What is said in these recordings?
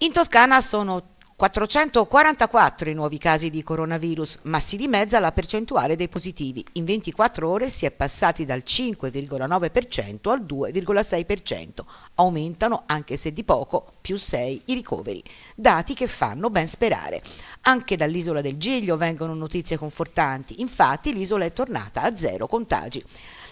In Toscana sono 444 i nuovi casi di coronavirus, ma si dimezza la percentuale dei positivi. In 24 ore si è passati dal 5,9% al 2,6%. Aumentano, anche se di poco, più 6 i ricoveri. Dati che fanno ben sperare. Anche dall'isola del Giglio vengono notizie confortanti. Infatti l'isola è tornata a zero contagi.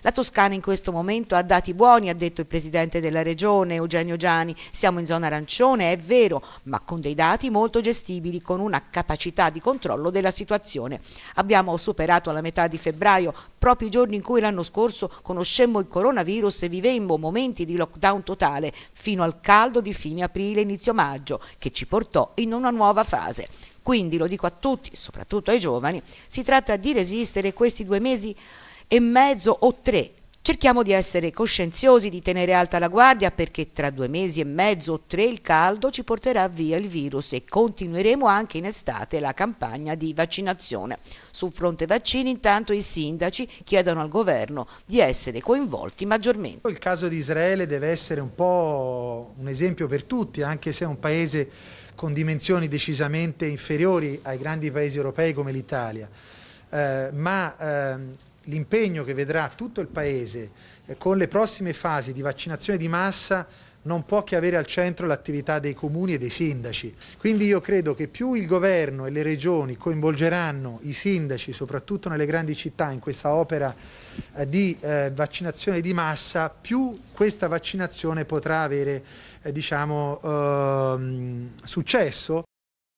La Toscana in questo momento ha dati buoni, ha detto il presidente della regione Eugenio Giani. Siamo in zona arancione, è vero, ma con dei dati molto autogestibili con una capacità di controllo della situazione. Abbiamo superato la metà di febbraio, proprio i giorni in cui l'anno scorso conoscemmo il coronavirus e vivemmo momenti di lockdown totale fino al caldo di fine aprile inizio maggio, che ci portò in una nuova fase. Quindi lo dico a tutti, soprattutto ai giovani, si tratta di resistere questi due mesi e mezzo o tre Cerchiamo di essere coscienziosi, di tenere alta la guardia perché tra due mesi e mezzo o tre il caldo ci porterà via il virus e continueremo anche in estate la campagna di vaccinazione. Sul fronte vaccini intanto i sindaci chiedono al governo di essere coinvolti maggiormente. Il caso di Israele deve essere un po' un esempio per tutti, anche se è un paese con dimensioni decisamente inferiori ai grandi paesi europei come l'Italia. Eh, ma eh, l'impegno che vedrà tutto il Paese eh, con le prossime fasi di vaccinazione di massa non può che avere al centro l'attività dei comuni e dei sindaci. Quindi io credo che più il governo e le regioni coinvolgeranno i sindaci, soprattutto nelle grandi città, in questa opera eh, di eh, vaccinazione di massa, più questa vaccinazione potrà avere eh, diciamo, ehm, successo.